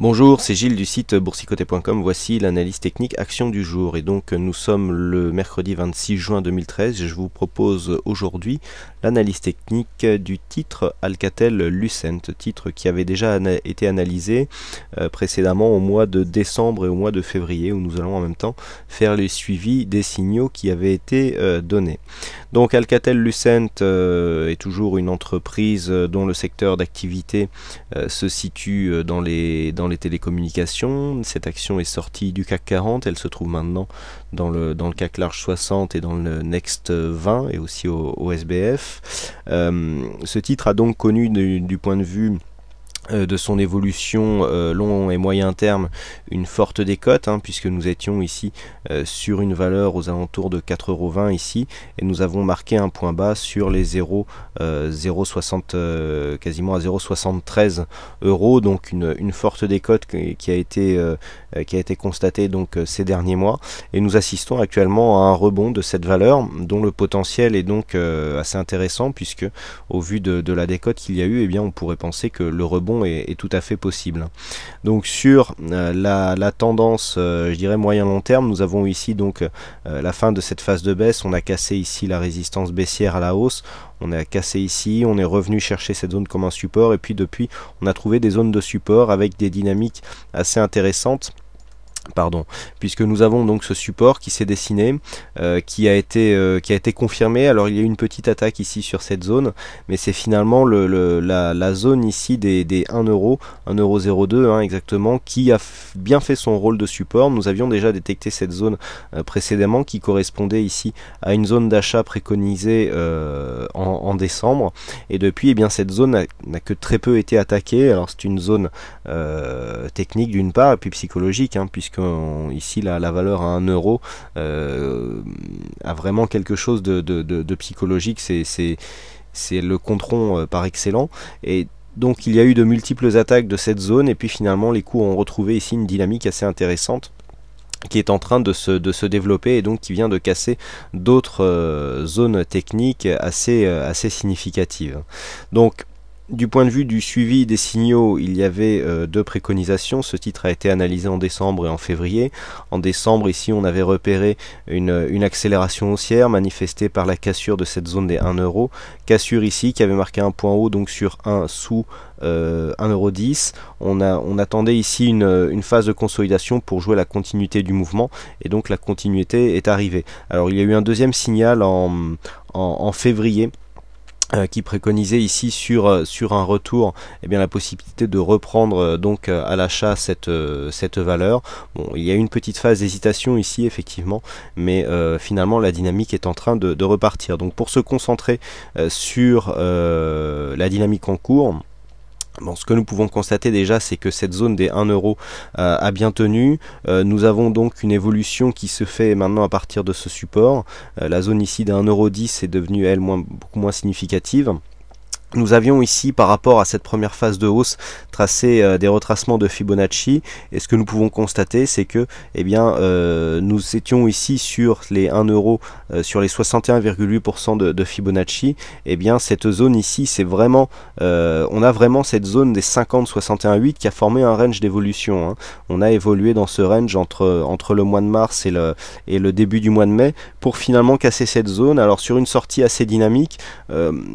Bonjour, c'est Gilles du site boursicoté.com. Voici l'analyse technique action du jour. Et donc, nous sommes le mercredi 26 juin 2013. Je vous propose aujourd'hui l'analyse technique du titre Alcatel-Lucent, titre qui avait déjà été analysé euh, précédemment au mois de décembre et au mois de février, où nous allons en même temps faire les suivis des signaux qui avaient été euh, donnés. Donc, Alcatel-Lucent euh, est toujours une entreprise dont le secteur d'activité se situe dans les dans les télécommunications. Cette action est sortie du CAC 40, elle se trouve maintenant dans le, dans le CAC large 60 et dans le Next 20 et aussi au, SBF. Euh, ce titre a donc connu du point de vue euh, de son évolution euh, long et moyen terme une forte décote hein, puisque nous étions ici euh, sur une valeur aux alentours de 4,20€ ici et nous avons marqué un point bas sur les 0, quasiment à 0,73 euros donc une, forte décote qui a été qui a été constatée donc ces derniers mois et nous assistons actuellement à un rebond de cette valeur dont le potentiel est donc assez intéressant puisque au vu de, la décote qu'il y a eu et eh bien on pourrait penser que le rebond est, tout à fait possible. Donc sur euh, la, la, tendance, euh, je dirais moyen-long terme, nous avons ici donc euh, la fin de cette phase de baisse, on a cassé ici la résistance baissière à la hausse, on a cassé ici, on est revenu chercher cette zone comme un support et puis depuis on a trouvé des zones de support avec des dynamiques assez intéressantes Pardon, puisque nous avons donc ce support qui s'est dessiné, euh, qui, a été, euh, qui a été confirmé. Alors il y a eu une petite attaque ici sur cette zone, mais c'est finalement la, zone ici des, des 1 euro, 1,02€ hein, exactement, qui a bien fait son rôle de support. Nous avions déjà détecté cette zone euh, précédemment qui correspondait ici à une zone d'achat préconisée en, décembre. Et depuis, eh bien, cette zone n'a que très peu été attaquée. Alors c'est une zone technique d'une part, et puis psychologique, hein, puisque ici la, valeur à 1 euro euh, a vraiment quelque chose de, de, psychologique. C'est le contron euh, par excellent. Et donc il y a eu de multiples attaques de cette zone et puis finalement les coups ont retrouvé ici une dynamique assez intéressante qui est en train de se, développer et donc qui vient de casser d'autres euh, zones techniques assez significatives. Donc du point de vue du suivi des signaux, il y avait euh, deux préconisations. Ce titre a été analysé en décembre et en février. En décembre, ici, on avait repéré une, accélération haussière manifestée par la cassure de cette zone des 1 euro. Cassure ici qui avait marqué un point haut, donc sur 1 sous 1,10€. Euh, on, on attendait ici une, phase de consolidation pour jouer la continuité du mouvement et donc la continuité est arrivée. Alors il y a eu un deuxième signal en février euh, qui préconisait ici sur, euh, sur un retour eh bien, la possibilité de reprendre euh, donc à l'achat cette, cette valeur. Bon, il y a une petite phase d'hésitation ici effectivement, mais finalement la dynamique est en train de, de repartir. Donc pour se concentrer sur la dynamique en cours, Bon, ce que nous pouvons constater déjà, c'est que cette zone des 1 euro euh, a bien tenu. Euh, nous avons donc une évolution qui se fait maintenant à partir de ce support. Euh, la zone ici des 1,10€ est devenue, elle, beaucoup moins significative. Nous avions ici, par rapport à cette première phase de hausse, tracé euh, des retracements de Fibonacci. Et ce que nous pouvons constater, c'est que, eh bien, euh, nous étions ici sur les 1 euro, euh, sur les 61,8% de, Fibonacci. et eh bien, cette zone ici, c'est vraiment, on a vraiment cette zone des 50-61,8 qui a formé un range d'évolution. Hein. On a évolué dans ce range entre entre le mois de mars et le et le début du mois de mai pour finalement casser cette zone. Alors sur une sortie assez dynamique,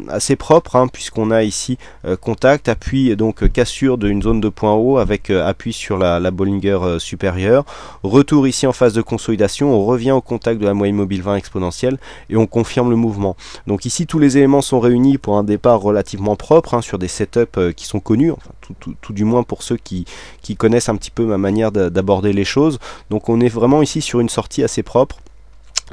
assez propre, hein, puisque puisqu'on a ici euh, contact, appui donc cassure d'une zone de point haut avec euh, appui sur la, Bollinger euh, supérieure, retour ici en phase de consolidation, on revient au contact de la moyenne mobile 20 exponentielle et on confirme le mouvement. Donc ici tous les éléments sont réunis pour un départ relativement propre hein, sur des setups qui sont connus, tout, du moins pour ceux qui connaissent un petit peu ma manière d'aborder les choses. Donc on est vraiment ici sur une sortie assez propre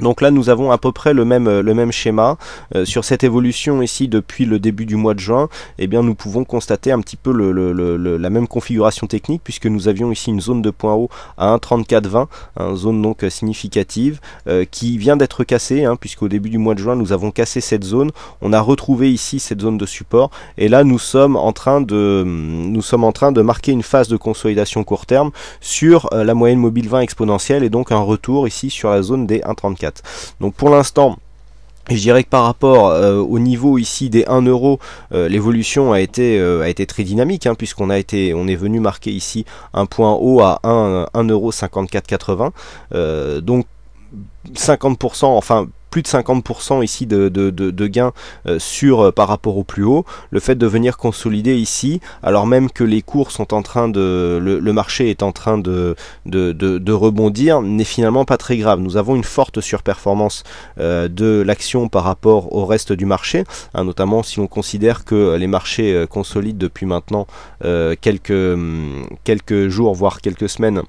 donc là, nous avons à peu près le même, le même schéma. Euh, sur cette évolution ici, depuis le début du mois de juin, et eh bien, nous pouvons constater un petit peu le, la même configuration technique, puisque nous avions ici une zone de point haut à 1,3420, une hein, zone donc euh, significative, euh, qui vient d'être cassée, hein, puisqu'au début du mois de juin, nous avons cassé cette zone. On a retrouvé ici cette zone de support, et là, nous sommes en train de, hum, nous sommes en train de marquer une phase de consolidation court terme sur la moyenne mobile 20 exponentielle, et donc un retour ici sur la zone des 1,34. Donc pour l'instant, je dirais que par rapport euh, au niveau ici des 1 euh, l'évolution a été euh, a été très dynamique hein, puisqu'on a été on est venu marquer ici un point haut à 1 donc 50% enfin plus de 50% ici de, gains euh, sur euh, par rapport au plus haut. Le fait de venir consolider ici, alors même que les cours sont en train de. le, marché est en train de, de rebondir, n'est finalement pas très grave. Nous avons une forte surperformance euh, de l'action par rapport au reste du marché, hein, notamment si on considère que les marchés consolident depuis maintenant quelques, hum, quelques jours, voire quelques semaines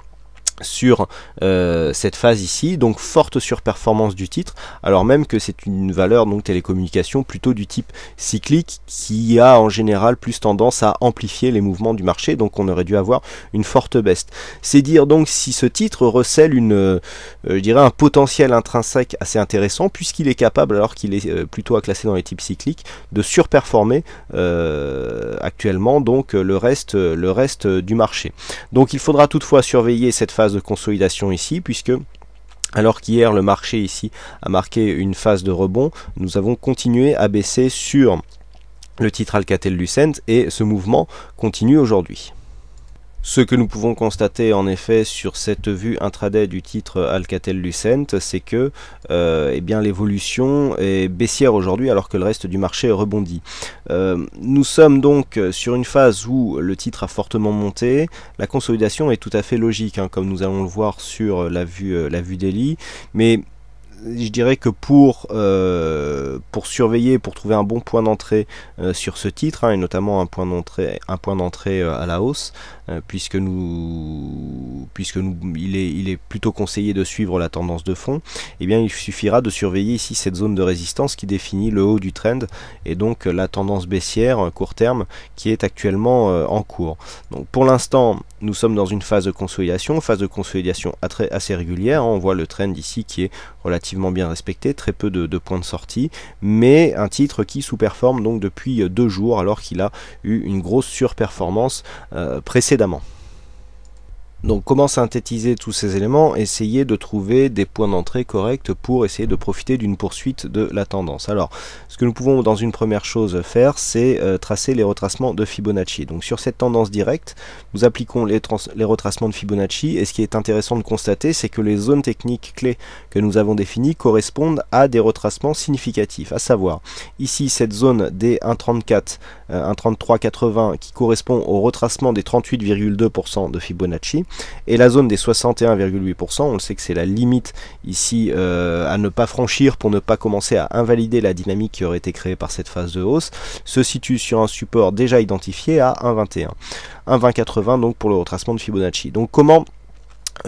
sur euh, cette phase ici, donc forte surperformance du titre, alors même que c'est une valeur donc télécommunication plutôt du type cyclique qui a en général plus tendance à amplifier les mouvements du marché, donc on aurait dû avoir une forte baisse. C'est dire donc si ce titre recèle une, euh, je dirais un potentiel intrinsèque assez intéressant puisqu'il est capable, alors qu'il est euh, plutôt à classer dans les types cycliques, de surperformer actuellement donc le reste, le reste du marché. Donc il faudra toutefois surveiller cette phase de consolidation ici, puisque alors qu'hier le marché ici a marqué une phase de rebond, nous avons continué à baisser sur le titre Alcatel-Lucent et ce mouvement continue aujourd'hui. Ce que nous pouvons constater en effet sur cette vue intraday du titre Alcatel-Lucent, c'est que euh, eh bien l'évolution est baissière aujourd'hui alors que le reste du marché rebondit. Euh, nous sommes donc sur une phase où le titre a fortement monté. La consolidation est tout à fait logique, hein, comme nous allons le voir sur la vue, euh, la vue Mais je dirais que pour, euh, pour surveiller, pour trouver un bon point d'entrée euh, sur ce titre, hein, et notamment un point d'entrée, un point d'entrée euh, à la hausse, puisque nous, puisque nous, il est, il est plutôt conseillé de suivre la tendance de fond, eh bien, il suffira de surveiller ici cette zone de résistance qui définit le haut du trend et donc la tendance baissière court terme qui est actuellement en cours. Donc, pour l'instant, nous sommes dans une phase de consolidation, phase de consolidation assez régulière. Hein, on voit le trend ici qui est relativement bien respecté, très peu de, points de sortie, mais un titre qui sous-performe donc depuis deux jours alors qu'il a eu une grosse surperformance euh, précédemment. Donc comment synthétiser tous ces éléments Essayer de trouver des points d'entrée corrects pour essayer de profiter d'une poursuite de la tendance. Alors, ce que nous pouvons dans une première chose faire, c'est euh, tracer les retracements de Fibonacci. Donc sur cette tendance directe, nous appliquons les, les retracements de Fibonacci et ce qui est intéressant de constater, c'est que les zones techniques clés que nous avons définies correspondent à des retracements significatifs, à savoir ici cette zone des 1.34 euh, un 33,80 qui correspond au retracement des 38,2% de Fibonacci, et la zone des 61,8%, on le sait que c'est la limite ici euh, à ne pas franchir pour ne pas commencer à invalider la dynamique qui aurait été créée par cette phase de hausse, se situe sur un support déjà identifié à 1,21. 1,2080 donc pour le retracement de Fibonacci. Donc comment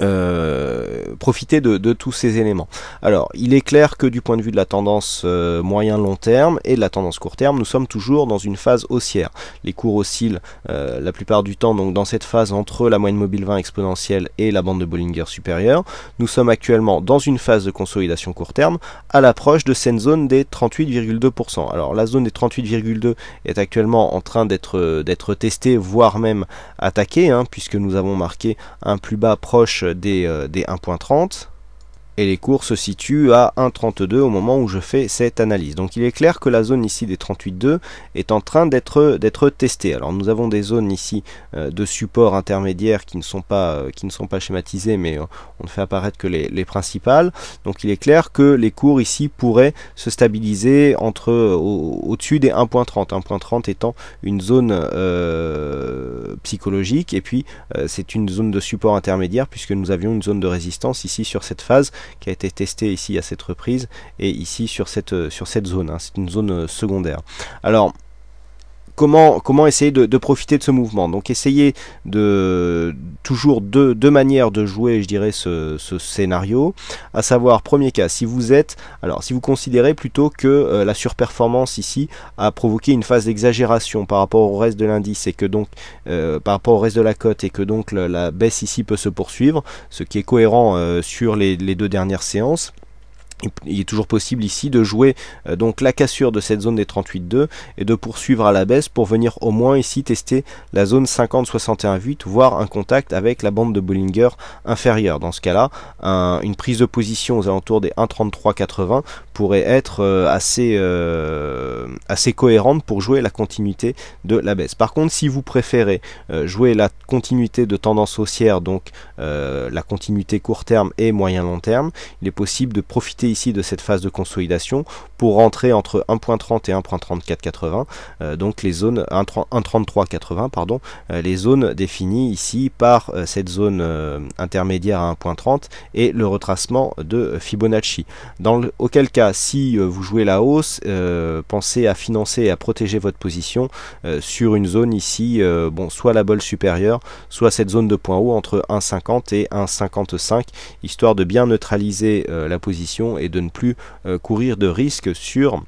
euh, profiter de, tous ces éléments. Alors, il est clair que du point de vue de la tendance euh, moyen-long terme et de la tendance court terme, nous sommes toujours dans une phase haussière. Les cours oscillent euh, la plupart du temps donc dans cette phase entre la moyenne mobile 20 exponentielle et la bande de Bollinger supérieure. Nous sommes actuellement dans une phase de consolidation court terme à l'approche de cette zone des 38,2%. Alors, la zone des 38,2 est actuellement en train d'être testée, voire même attaquée, hein, puisque nous avons marqué un plus bas proche des, euh, des 1.30 et les cours se situent à 1,32 au moment où je fais cette analyse. Donc il est clair que la zone ici des 38,2 est en train d'être testée. Alors nous avons des zones ici euh, de support intermédiaire qui ne sont pas, euh, qui ne sont pas schématisées, mais euh, on ne fait apparaître que les, principales. Donc il est clair que les cours ici pourraient se stabiliser entre au-dessus des 1,30. 1,30 étant une zone psychologique et puis c'est une zone de support intermédiaire puisque nous avions une zone de résistance ici sur cette phase qui a été testé ici à cette reprise et ici sur cette, euh, sur cette zone. Hein. C'est une zone euh, secondaire. Alors, comment, essayer de, profiter de ce mouvement. Donc essayer de toujours deux, manières de jouer, je dirais, ce, scénario. À savoir, premier cas, si vous êtes, alors si vous considérez plutôt que euh, la surperformance ici a provoqué une phase d'exagération par rapport au reste de l'indice et que donc euh, par rapport au reste de la cote et que donc la, baisse ici peut se poursuivre, ce qui est cohérent euh, sur les deux dernières séances il est toujours possible ici de jouer euh, donc la cassure de cette zone des 38.2 et de poursuivre à la baisse pour venir au moins ici tester la zone 50-61.8 voire un contact avec la bande de Bollinger inférieure. Dans ce cas-là, une prise de position aux alentours des 1.33.80 pourrait être euh, assez, euh, assez cohérente pour jouer la continuité de la baisse. Par contre, si vous préférez jouer la continuité de tendance haussière, donc la continuité court terme et moyen long terme, il est possible de profiter ici de cette phase de consolidation pour rentrer entre 1.30 et 1.3480, euh, donc les zones 1.3380 pardon, euh, les zones définies ici par euh, cette zone intermédiaire à 1.30 et le retracement de Fibonacci. Dans le, auquel cas, si vous jouez la hausse, pensez à financer et à protéger votre position sur une zone ici, bon, soit la bol supérieure, soit cette zone de point haut entre 1.50 et 1.55, histoire de bien neutraliser la position et de ne plus euh, courir de risques sur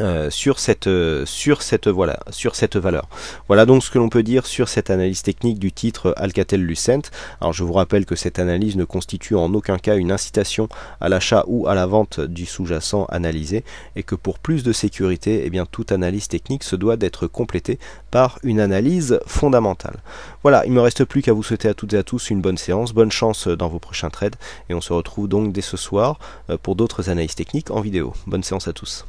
euh, sur cette euh, sur cette euh, voilà sur cette valeur. Voilà donc ce que l'on peut dire sur cette analyse technique du titre Alcatel Lucent. Alors je vous rappelle que cette analyse ne constitue en aucun cas une incitation à l'achat ou à la vente du sous-jacent analysé et que pour plus de sécurité, eh bien toute analyse technique se doit d'être complétée par une analyse fondamentale. Voilà, il me reste plus qu'à vous souhaiter à toutes et à tous une bonne séance, bonne chance dans vos prochains trades et on se retrouve donc dès ce soir pour d'autres analyses techniques en vidéo. Bonne séance à tous.